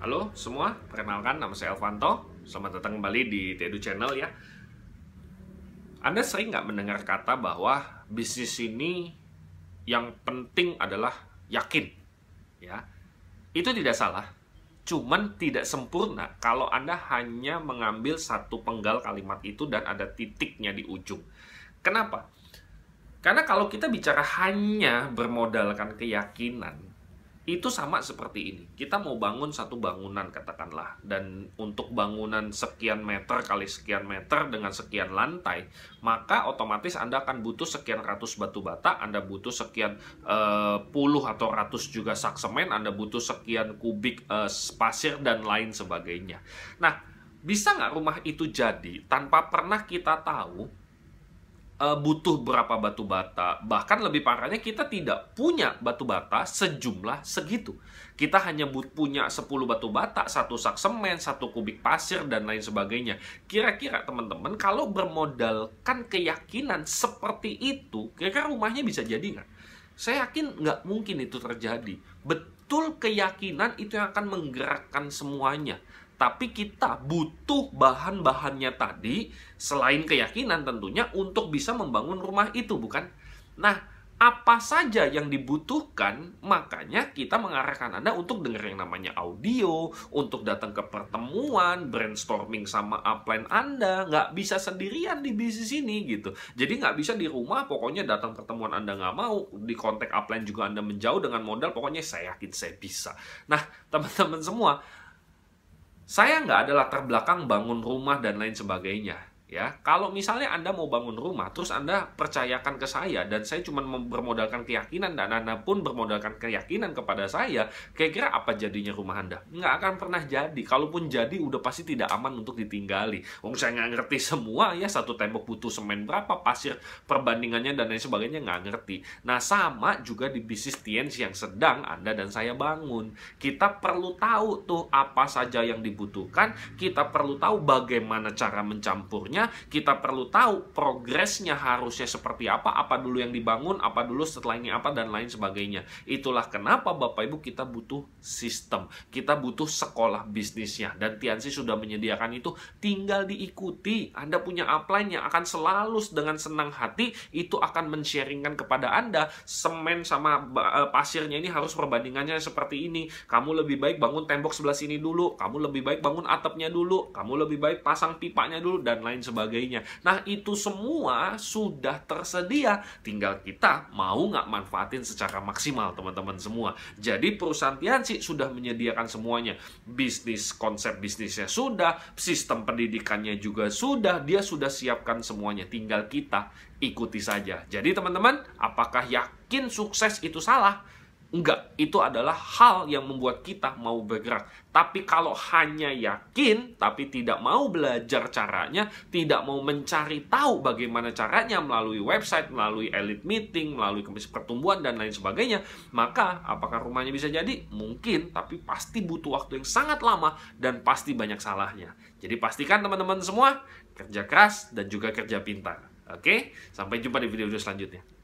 Halo semua, perkenalkan nama saya Elvanto. Selamat datang kembali di Tedu Channel ya. Anda sering nggak mendengar kata bahwa bisnis ini yang penting adalah yakin, ya. Itu tidak salah, cuman tidak sempurna kalau Anda hanya mengambil satu penggal kalimat itu dan ada titiknya di ujung. Kenapa? Karena kalau kita bicara hanya bermodalkan keyakinan, itu sama seperti ini. Kita mau bangun satu bangunan katakanlah dan untuk bangunan sekian meter kali sekian meter dengan sekian lantai, maka otomatis Anda akan butuh sekian ratus batu bata, Anda butuh sekian eh, puluh atau ratus juga sak semen, Anda butuh sekian kubik eh, pasir dan lain sebagainya. Nah, bisa nggak rumah itu jadi tanpa pernah kita tahu uh, butuh berapa batu bata. Bahkan lebih parahnya kita tidak punya batu bata sejumlah segitu. Kita hanya punya 10 batu bata, satu sak semen, satu kubik pasir dan lain sebagainya. Kira-kira teman-teman kalau bermodalkan keyakinan seperti itu, kira-kira rumahnya bisa jadi nggak? Saya yakin nggak mungkin itu terjadi. Betul keyakinan itu yang akan menggerakkan semuanya tapi kita butuh bahan-bahannya tadi selain keyakinan tentunya untuk bisa membangun rumah itu bukan nah apa saja yang dibutuhkan makanya kita mengarahkan Anda untuk dengar yang namanya audio untuk datang ke pertemuan brainstorming sama upline Anda nggak bisa sendirian di bisnis ini gitu jadi nggak bisa di rumah pokoknya datang pertemuan Anda nggak mau di kontak upline juga Anda menjauh dengan modal pokoknya saya yakin saya bisa nah teman-teman semua saya nggak ada latar belakang bangun rumah dan lain sebagainya ya kalau misalnya anda mau bangun rumah terus anda percayakan ke saya dan saya cuma bermodalkan keyakinan dan anda pun bermodalkan keyakinan kepada saya kira-kira apa jadinya rumah anda nggak akan pernah jadi kalaupun jadi udah pasti tidak aman untuk ditinggali wong saya nggak ngerti semua ya satu tembok butuh semen berapa pasir perbandingannya dan lain sebagainya nggak ngerti nah sama juga di bisnis tiens yang sedang anda dan saya bangun kita perlu tahu tuh apa saja yang dibutuhkan kita perlu tahu bagaimana cara mencampurnya Makanya kita perlu tahu progresnya harusnya seperti apa, apa dulu yang dibangun, apa dulu setelah ini apa dan lain sebagainya. Itulah kenapa Bapak Ibu kita butuh sistem. Kita butuh sekolah bisnisnya dan Tiansi sudah menyediakan itu, tinggal diikuti. Anda punya upline yang akan selalu dengan senang hati itu akan men-sharingkan kepada Anda semen sama eh, pasirnya ini harus perbandingannya seperti ini. Kamu lebih baik bangun tembok sebelah sini dulu, kamu lebih baik bangun atapnya dulu, kamu lebih baik pasang pipanya dulu dan lain sebagainya sebagainya. Nah, itu semua sudah tersedia, tinggal kita mau nggak manfaatin secara maksimal, teman-teman semua. Jadi, perusahaan Tiansi sudah menyediakan semuanya. Bisnis, konsep bisnisnya sudah, sistem pendidikannya juga sudah, dia sudah siapkan semuanya, tinggal kita ikuti saja. Jadi, teman-teman, apakah yakin sukses itu salah? Enggak, itu adalah hal yang membuat kita mau bergerak. Tapi kalau hanya yakin, tapi tidak mau belajar caranya, tidak mau mencari tahu bagaimana caranya melalui website, melalui elite meeting, melalui komisi pertumbuhan, dan lain sebagainya, maka apakah rumahnya bisa jadi? Mungkin, tapi pasti butuh waktu yang sangat lama dan pasti banyak salahnya. Jadi pastikan teman-teman semua kerja keras dan juga kerja pintar. Oke, sampai jumpa di video-video selanjutnya.